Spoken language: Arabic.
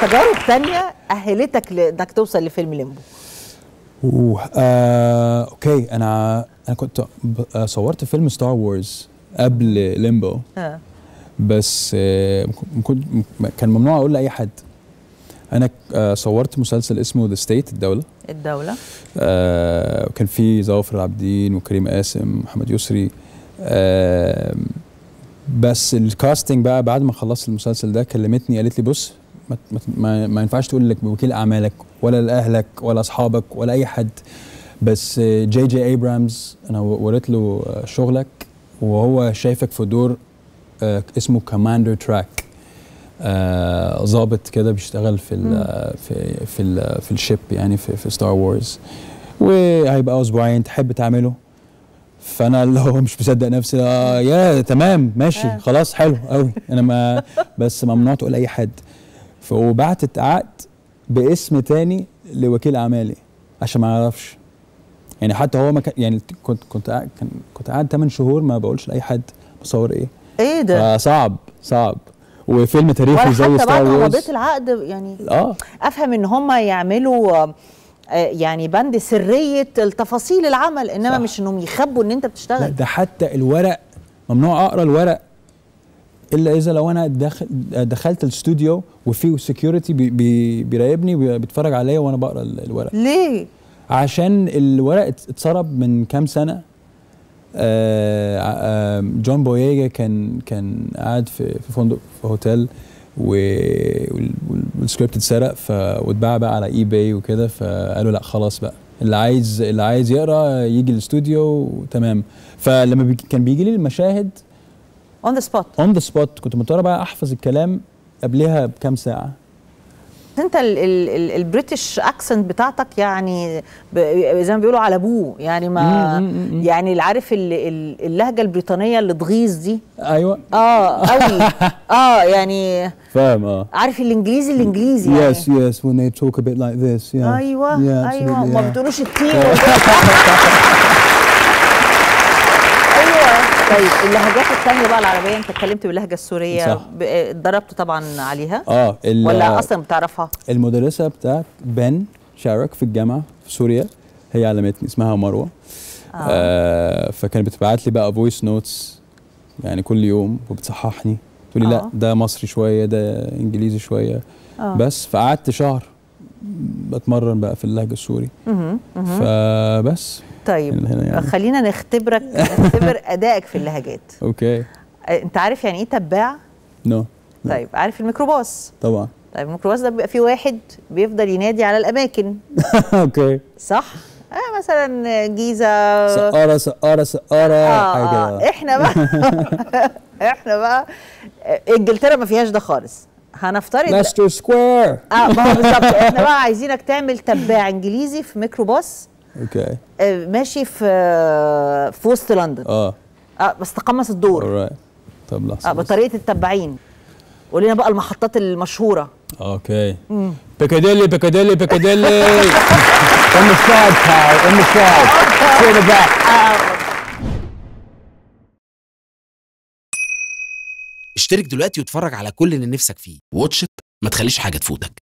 تجارب تانية أهلتك لأنك توصل لفيلم ليمبو اوه آه، اوكي انا انا كنت آه، صورت فيلم ستار وورز قبل ليمبو آه. بس آه، كنت كان ممنوع اقول لاي حد انا آه، صورت مسلسل اسمه ذا ستيت الدوله الدوله آه، كان في ظوافر العابدين وكريم قاسم ومحمد يسري آه، بس الكاستنج بقى بعد ما خلصت المسلسل ده كلمتني قالت لي بص ما, ما, ما ينفعش تقول لك بوكيل اعمالك ولا لاهلك ولا اصحابك ولا اي حد بس جي جي ابرامز انا وريت له شغلك وهو شايفك في دور آه، اسمه كوماندر آه، تراك ظابط كده بيشتغل في الـ في في ال في الشيب يعني في, في ستار وورز وهيبقى اسبوعين تحب تعمله فانا اللي هو مش مصدق نفسي آه يا تمام ماشي آه. خلاص حلو قوي انا ما بس ممنوع تقول اي حد فبعتت عقد باسم تاني لوكيل اعمالي عشان ما اعرفش يعني حتى هو ما كان يعني كنت كنت كان كنت قاعد 8 شهور ما بقولش لاي حد بصور ايه ايه ده صعب صعب وفيلم تاريخي زي ستار وورز حتى بعد العقد يعني اه افهم ان هم يعملوا آه، يعني بند سريه التفاصيل العمل انما صح. مش انهم يخبوا ان انت بتشتغل لا ده حتى الورق ممنوع اقرا الورق الا اذا لو انا دخل دخلت الاستوديو وفيه سكيورتي بي بيراقبني بيتفرج عليا وانا بقرا الورق ليه عشان الورق اتسرب من كام سنه آآ آه، آآ آه، جون بويجا كان كان قاعد في في فندق في هوتيل و السكريبت اتسرق ف... واتباع بقى على اي باي وكده فقالوا لا خلاص بقى اللي عايز اللي عايز يقرا يجي الاستوديو تمام فلما بي... كان بيجي لي المشاهد اون ذا سبوت اون ذا سبوت كنت مضطر بقى احفظ الكلام قبلها بكام ساعه انت البريتش اكسنت بتاعتك يعني زي ما بيقولوا على ابوه يعني ما يعني اللي عارف اللهجه البريطانيه اللي تغيظ دي ايوه اه قوي اه يعني فاهم اه عارف الانجليزي الانجليزي يعني يس يس when they talk a bit like this ايوه ايوه ما بتقولوش التيم طيب اللهجات الثانيه بقى العربيه انت اتكلمت باللهجه السوريه اتدربت آه، طبعا عليها اه ولا اصلا بتعرفها المدرسه بتاعت بن شارك في الجامعه في سوريا هي علمتني اسمها مروه آه. آه فكانت بتبعت لي بقى فويس نوتس يعني كل يوم وبتصححني تقول لي آه. لا ده مصري شويه ده انجليزي شويه آه. بس فقعدت شهر بتمرن بقى في اللهجه السوري فبس طيب يعني. خلينا نختبرك نختبر ادائك في اللهجات اوكي انت عارف يعني ايه تباع نو no. no. طيب عارف الميكروباص طبعا طيب الميكروباص ده بيبقى فيه واحد بيفضل ينادي على الاماكن اوكي صح آه مثلا جيزه سقاره سقاره سقاره آه آه. احنا بقى احنا بقى آه، انجلترا ما فيهاش ده خالص هنفترض ماستر سكوير اه ما هو بالظبط احنا بقى عايزينك تعمل تباع انجليزي في ميكروباص اوكي آه، ماشي في آه، في وسط لندن اه اه بس تقمص الدور alright. طب لحظه آه بطريقه التباعين قول لنا بقى المحطات المشهوره اوكي بيكاديلي بيكاديلي بيكاديلي ام السايد ام السايد اشترك دلوقتي واتفرج على كل اللي نفسك فيه واتشت ما تخليش حاجه تفوتك